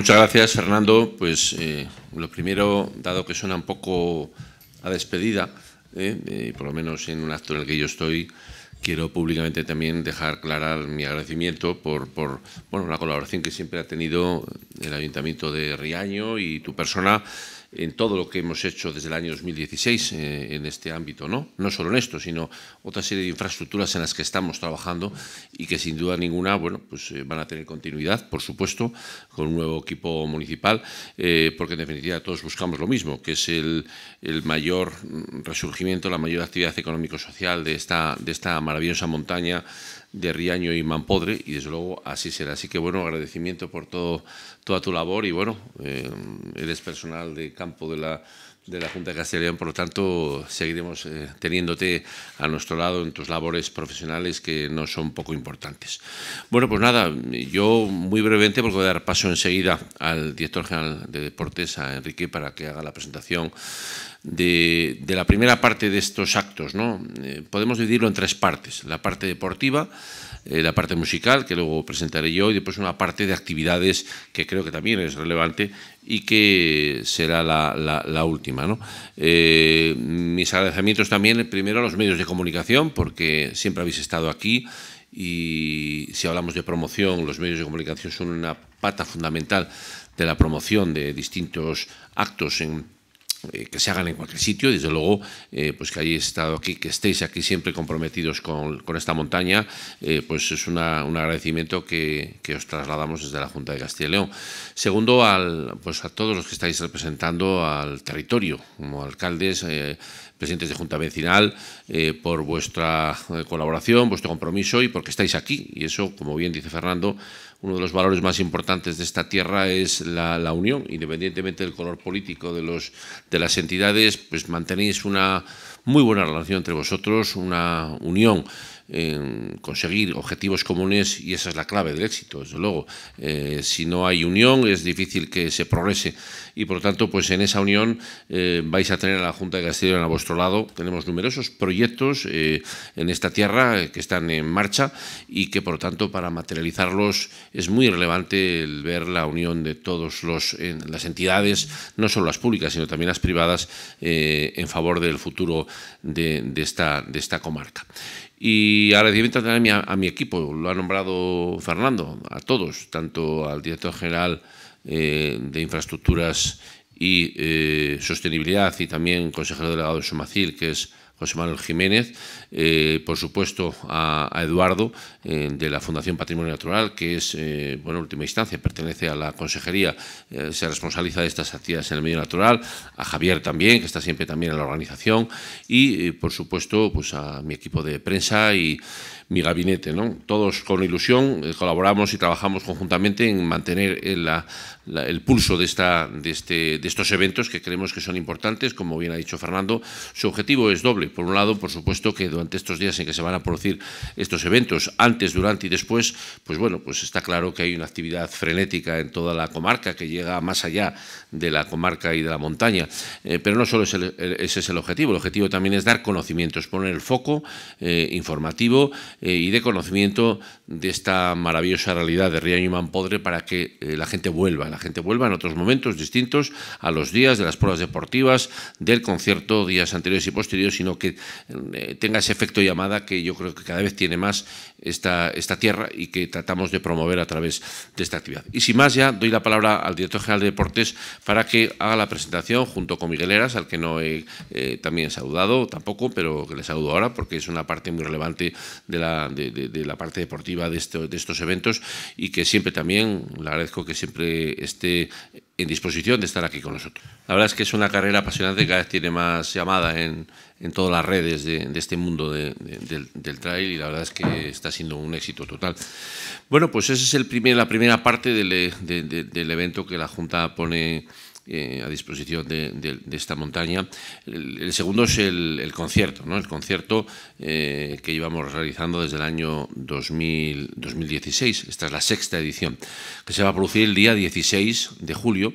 Muchas gracias, Fernando. Pues eh, lo primero, dado que suena un poco a despedida, eh, eh, por lo menos en un acto en el que yo estoy, quiero públicamente también dejar aclarar mi agradecimiento por, por bueno, la colaboración que siempre ha tenido el Ayuntamiento de Riaño y tu persona en todo lo que hemos hecho desde el año 2016 eh, en este ámbito, ¿no? No solo en esto, sino otra serie de infraestructuras en las que estamos trabajando y que sin duda ninguna, bueno, pues eh, van a tener continuidad, por supuesto, con un nuevo equipo municipal, eh, porque en definitiva todos buscamos lo mismo, que es el, el mayor resurgimiento, la mayor actividad económico-social de esta, de esta maravillosa montaña de Riaño y Mampodre y desde luego así será. Así que bueno, agradecimiento por todo, toda tu labor y bueno, eh, eres personal de campo de la de la Junta de Castilla Por lo tanto, seguiremos eh, teniéndote a nuestro lado en tus labores profesionales que no son poco importantes. Bueno, pues nada, yo muy brevemente, porque voy a dar paso enseguida al director general de Deportes, a Enrique, para que haga la presentación de, la primera parte de estos actos. ¿no? Eh, podemos dividirlo en tres partes. La parte deportiva, eh, la parte musical, que luego presentaré yo, y después una parte de actividades que creo que también es relevante y que será la, última. Eh, mis agradecimientos también primero a los medios de comunicación, porque siempre habéis estado aquí y si hablamos de promoción, los medios de comunicación son una pata fundamental de la promoción de distintos actos en eh, que se hagan en cualquier sitio desde luego eh, pues que hayáis estado aquí, que estéis aquí siempre comprometidos con, esta montaña, eh, pues es una, un agradecimiento que, que, os trasladamos desde la Junta de Castilla y León. Segundo, al, pues a todos los que estáis representando al territorio, como alcaldes, presidentes de Junta Vecinal, eh, por vuestra eh, colaboración, vuestro compromiso y porque estáis aquí. Y eso, como bien dice Fernando, uno de los valores más importantes de esta tierra es la, la unión, independientemente del color político de, los, de las entidades, pues mantenéis una muy buena relación entre vosotros, una unión en conseguir objetivos comunes y esa es la clave del éxito, desde luego. Eh, si no hay unión es difícil que se progrese y por lo tanto pues en esa unión eh, vais a tener a la Junta de Castilla a vuestro lado. Tenemos numerosos proyectos eh, en esta tierra que están en marcha y que por lo tanto para materializarlos es muy relevante el ver la unión de todas en las entidades, no solo las públicas sino también las privadas, en favor del futuro de esta comarca. Y agradecimiento también a mi, a mi equipo, lo ha nombrado Fernando, a todos, tanto al director general eh, de Infraestructuras y eh, Sostenibilidad y también consejero delegado de Sumacil que es José Manuel Jiménez, eh, por supuesto a, Eduardo eh, de la Fundación Patrimonio Natural, que es, eh, bueno, última instancia, pertenece a la Consejería, eh, se responsabiliza de estas actividades en el medio natural, a Javier también, que está siempre también en la organización, y por supuesto pues a mi equipo de prensa y mi gabinete, ¿no? Todos con ilusión colaboramos y trabajamos conjuntamente en mantener el, el pulso de, esta, de, este, de estos eventos que creemos que son importantes, como bien ha dicho Fernando, su objetivo es doble, por un lado, por supuesto que durante estos días en que se van a producir estos eventos, antes, durante y después, pues bueno, pues está claro que hay una actividad frenética en toda la comarca que llega más allá de la comarca y de la montaña. Eh, pero no solo ese es el objetivo, el objetivo también es dar conocimientos, poner el foco eh, informativo eh, y de conocimiento de esta maravillosa realidad de Riaño y Manpodre para que la gente vuelva, la gente vuelva en otros momentos distintos a los días de las pruebas deportivas, del concierto días anteriores y posteriores, sino que eh, tenga ese efecto llamada que yo creo que cada vez tiene más esta, esta tierra y que tratamos de promover a través de esta actividad. Y sin más, ya doy la palabra al director general de Deportes para que haga la presentación junto con Miguel Eras, al que no he eh, también saludado tampoco, pero que le saludo ahora porque es una parte muy relevante de la, de, la parte deportiva de, esto, de estos eventos y que siempre también le agradezco que siempre esté en disposición de estar aquí con nosotros. La verdad es que es una carrera apasionante que cada vez tiene más llamada en, en todas las redes de, este mundo del, trail y la verdad es que está siendo un éxito total. Bueno, pues esa es el primer, la primera parte del, eh, evento que la Junta pone eh, a disposición de, esta montaña. El, segundo es el, concierto, ¿no? el concierto eh, que llevamos realizando desde el año 2000, 2016. Esta es la sexta edición, que se va a producir el día 16 de julio,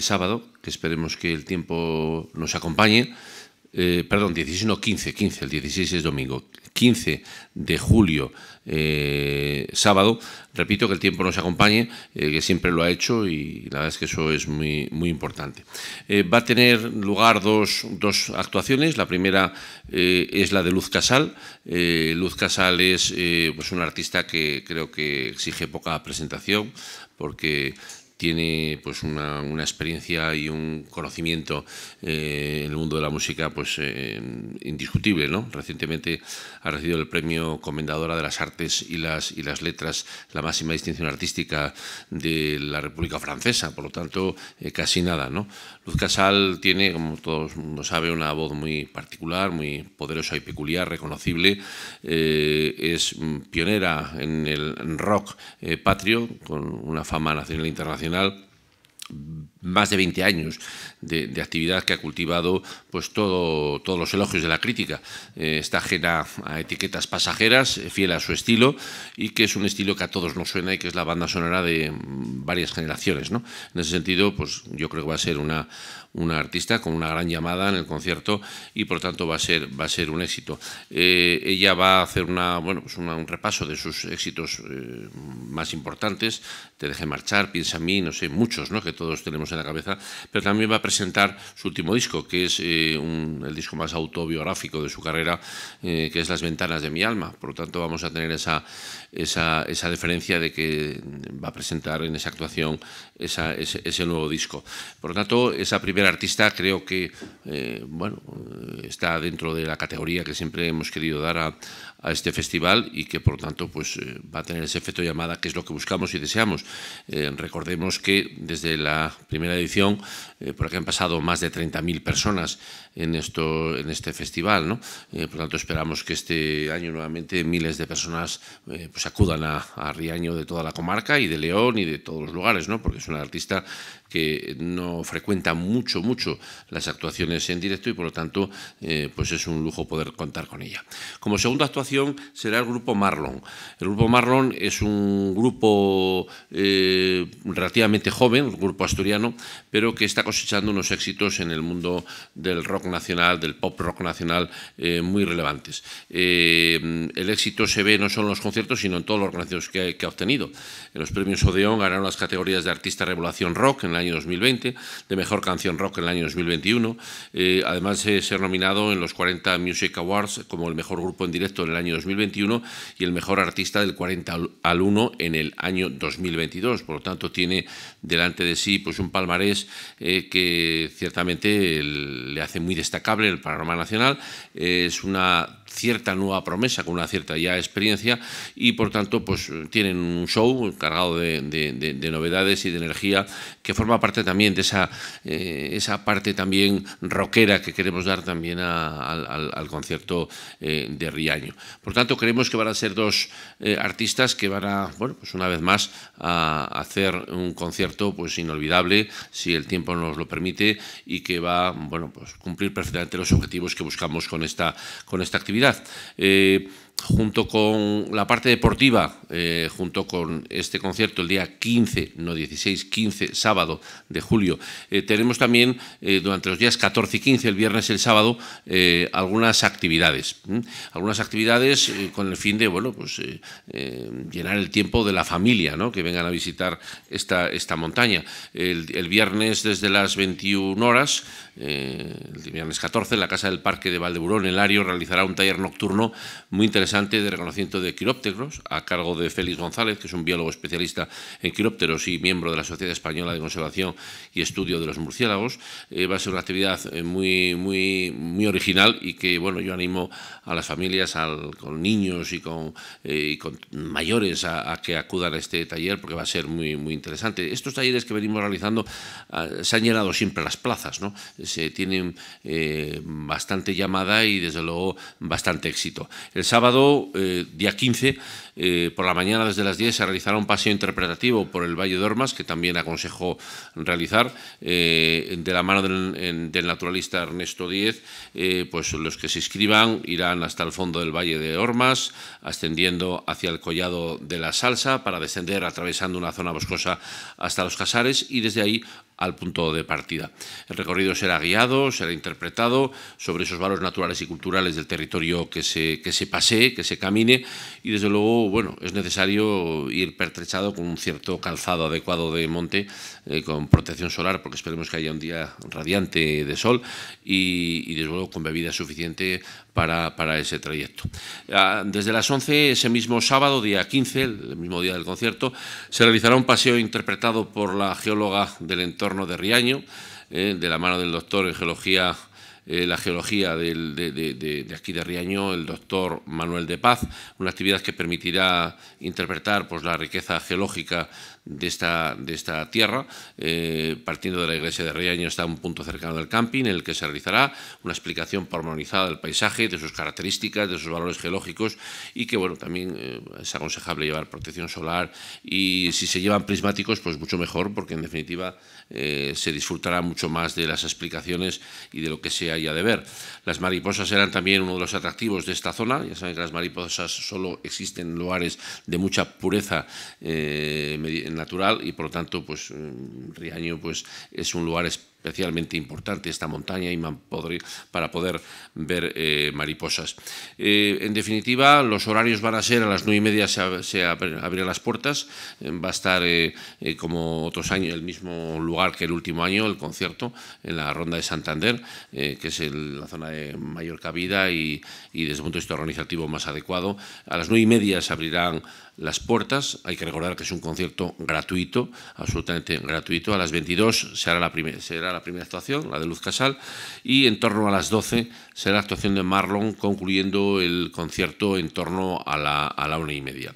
sábado, que esperemos que el tiempo nos acompañe eh, perdón, 16, no, 15, 15, el 16 es domingo, 15 de julio, eh, sábado. Repito que el tiempo nos acompañe, eh, que siempre lo ha hecho y la verdad es que eso es muy, muy importante. va a tener lugar dos, dos actuaciones. La primera es la de Luz Casal. Luz Casal es pues una artista que creo que exige poca presentación porque tiene pues una, experiencia y un conocimiento eh, en el mundo de la música pues eh, indiscutible, ¿no? Recientemente ha recibido el premio Comendadora de las Artes y las, y las Letras, la máxima distinción artística de la República Francesa, por lo tanto, eh, casi nada, ¿no? Luz Casal tiene, como todos mundo sabe, una voz muy particular, muy poderosa y peculiar, reconocible, es mm, pionera en el rock patrio, con una fama nacional e internacional Nacional más de 20 años de, actividad que ha cultivado pues todo, todos los elogios de la crítica. Eh, está ajena a etiquetas pasajeras, eh, fiel a su estilo y que es un estilo que a todos nos suena y que es la banda sonora de mm, varias generaciones. ¿no? En ese sentido, pues yo creo que va a ser una, una artista con una gran llamada en el concierto y por tanto va a ser, va a ser un éxito. Eh, ella va a hacer una, bueno, pues un repaso de sus éxitos más importantes, Te deje marchar, piensa en mí, no sé, muchos ¿no? que todos tenemos en la cabeza, pero también va a presentar su último disco, que es eh, el disco más autobiográfico de su carrera, eh, que es Las ventanas de mi alma. Por lo tanto, vamos a tener esa, esa, diferencia de que va a presentar en esa actuación ese, nuevo disco. Por lo tanto, esa primera artista creo que eh, bueno, está dentro de la categoría que siempre hemos querido dar a, este festival y que por lo tanto pues, va a tener ese efecto llamada, que es lo que buscamos y deseamos. recordemos que desde la primera primera edición, eh, por han pasado más de 30.000 personas en, esto, en este festival. ¿no? Eh, por lo tanto, esperamos que este año nuevamente miles de personas eh, pues acudan a, Riaño de toda la comarca y de León y de todos los lugares, ¿no? porque es una artista que no frecuenta mucho, mucho las actuaciones en directo y por lo tanto pues es un lujo poder contar con ella. Como segunda actuación será el grupo Marlon. El grupo Marlon es un grupo relativamente joven, un grupo asturiano pero que está cosechando unos éxitos en el mundo del rock nacional, del pop rock nacional, eh, muy relevantes. Eh, el éxito se ve no solo en los conciertos, sino en todos los organizaciones que, ha obtenido. En los premios Odeón ganaron las categorías de Artista Revelación Rock en el año 2020, de Mejor Canción Rock en el año 2021, eh, además de ser nominado en los 40 Music Awards como el mejor grupo en directo en el año 2021 y el mejor artista del 40 al 1 en el año 2022. Por lo tanto, tiene delante de sí pues un palmarés eh, que ciertamente le hace muy destacable el panorama nacional. es una cierta nueva promesa, con una cierta ya experiencia y por tanto pues tienen un show cargado de, novedades y de energía que forma parte también de esa, eh, esa parte también rockera que queremos dar también al, concierto eh, de Riaño. Por tanto creemos que van a ser dos eh, artistas que van a, bueno, pues una vez más a hacer un concierto pues inolvidable si el tiempo nos lo permite y que va, bueno, pues cumplir perfectamente los objetivos que buscamos con esta, con esta actividad actividad. Eh, junto con la parte deportiva, eh, junto con este concierto el día 15, no 16, 15, sábado de julio. Eh, tenemos también eh, durante los días 14 y 15, el viernes y el sábado, algunas actividades. Algunas actividades con el fin de bueno, pues, llenar el tiempo de la familia que vengan a visitar esta, esta montaña. El, viernes desde las 21 horas, el viernes 14, en la Casa del Parque de Valdeburón, el Ario, realizará un taller nocturno muy interesante interesante de reconocimiento de quirópteros a cargo de Félix González, que es un biólogo especialista en quirópteros y miembro de la Sociedad Española de Conservación y Estudio de los Murciélagos. Eh, va a ser una actividad eh, muy, muy, muy original y que bueno, yo animo a las familias con niños y con, eh, mayores a, que acudan a este taller porque va a ser muy, muy interesante. Estos talleres que venimos realizando ah, se han llenado siempre las plazas, ¿no? se tienen bastante llamada y desde luego bastante éxito. El sábado eh, día 15, eh, por la mañana desde las 10, se realizará un paseo interpretativo por el Valle de Ormas, que también aconsejo realizar, eh, de la mano del, naturalista Ernesto Díez. pues los que se inscriban irán hasta el fondo del Valle de Ormas, ascendiendo hacia el Collado de la Salsa, para descender atravesando una zona boscosa hasta los Casares y desde ahí al punto de partida. El recorrido será guiado, será interpretado sobre esos valores naturales y culturales del territorio que se, que se pasee, que se camine y desde luego bueno, es necesario ir pertrechado con un cierto calzado adecuado de monte, eh, con protección solar porque esperemos que haya un día radiante de sol y, y desde luego con bebida suficiente para, para, ese trayecto. Ah, desde las 11, ese mismo sábado, día 15, el mismo día del concierto, se realizará un paseo interpretado por la geóloga del entorno de Riaño, eh, de la mano del doctor en geología eh, la geología de, aquí de Riaño, el doctor Manuel de Paz, una actividad que permitirá interpretar pues, la riqueza geológica de esta, de esta tierra. Eh, partiendo de la iglesia de Riaño está un punto cercano del camping en el que se realizará una explicación pormenorizada del paisaje, de sus características, de sus valores geológicos y que bueno, también eh, es aconsejable llevar protección solar y si se llevan prismáticos pues mucho mejor porque en definitiva se disfrutará mucho más de las explicaciones y de lo que se ha de ver. Las mariposas eran también uno de los atractivos de esta zona. Ya saben que las mariposas solo existen en lugares de mucha pureza eh, natural y por lo tanto, pues eh, Riaño pues, es un lugar especial especialmente importante esta montaña para poder ver eh, mariposas. Eh, en definitiva, los horarios van a ser a las nueve y media se, abrirán las puertas, eh, va a estar como otros años el mismo lugar que el último año, el concierto en la Ronda de Santander, que es la zona de mayor cabida y, desde el punto de vista organizativo más adecuado. A las nueve y media se abrirán las puertas, hay que recordar que es un concierto gratuito, absolutamente gratuito, a las 22 será la primera la primera actuación, la de Luz Casal, y en torno a las 12 será la actuación de Marlon, concluyendo el concierto en torno a la, una y media.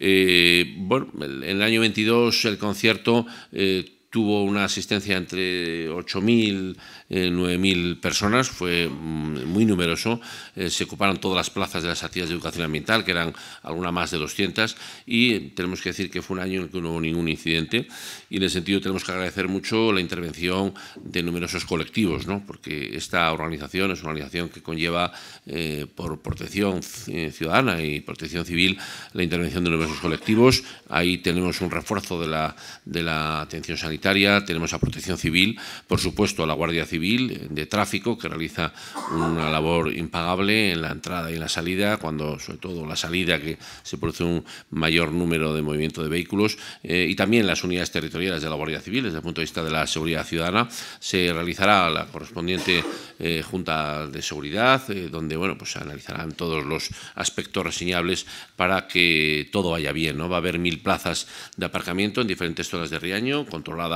Eh, bueno, en el año 22 el concierto eh, tuvo una asistencia entre 8.000 y 9.000 personas, fue mm, muy numeroso, eh, se ocuparon todas las plazas de las actividades de educación ambiental, que eran alguna más de 200, y tenemos que decir que fue un año en el que no hubo ningún incidente, y en ese sentido tenemos que agradecer mucho la intervención de numerosos colectivos, ¿no? porque esta organización es una organización que conlleva eh, por protección ciudadana y protección civil la intervención de numerosos colectivos, ahí tenemos un refuerzo de la, de la atención sanitaria, tenemos a Protección Civil, por supuesto a la Guardia Civil eh, de Tráfico, que realiza una labor impagable en la entrada y en la salida, cuando sobre todo la salida que se produce un mayor número de movimiento de vehículos, eh, y también las unidades territoriales de la Guardia Civil, desde el punto de vista de la seguridad ciudadana, se realizará la correspondiente eh, Junta de Seguridad, donde bueno, pues se analizarán todos los aspectos reseñables para que todo vaya bien. ¿no? Va a haber mil plazas de aparcamiento en diferentes zonas de Riaño, controladas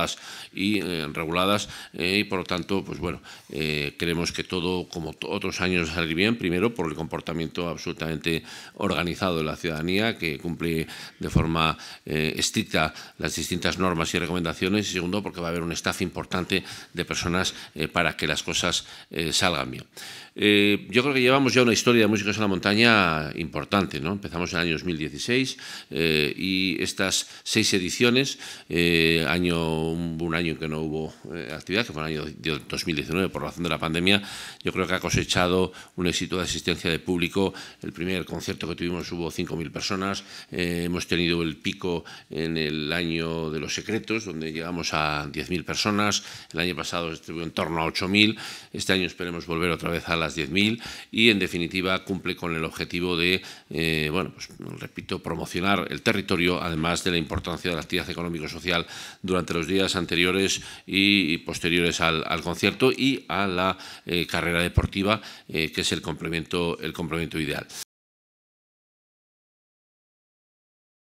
y eh, reguladas eh, y por lo tanto, pues bueno, eh, creemos que todo, como otros años, salir bien, primero por el comportamiento absolutamente organizado de la ciudadanía, que cumple de forma estricta las distintas normas y recomendaciones, y segundo, porque va a haber un staff importante de personas para que las cosas salgan bien. yo creo que llevamos ya una historia de músicos en la montaña importante, ¿no? Empezamos en el año 2016 y estas seis ediciones, año un año que no hubo eh, actividad, que fue el año 2019 por razón de la pandemia, yo creo que ha cosechado un éxito de asistencia de público. El primer concierto que tuvimos hubo 5.000 personas. Eh, hemos tenido el pico en el año de los secretos, donde llegamos a 10.000 personas. El año pasado estuvo en torno a 8.000. Este año esperemos volver otra vez a las 10.000 y, en definitiva, cumple con el objetivo de, eh, bueno, pues repito, promocionar el territorio, además de la importancia de la actividad económico-social durante los días anteriores y, posteriores al, concierto y a la eh, carrera deportiva, eh, que es el complemento, el complemento ideal.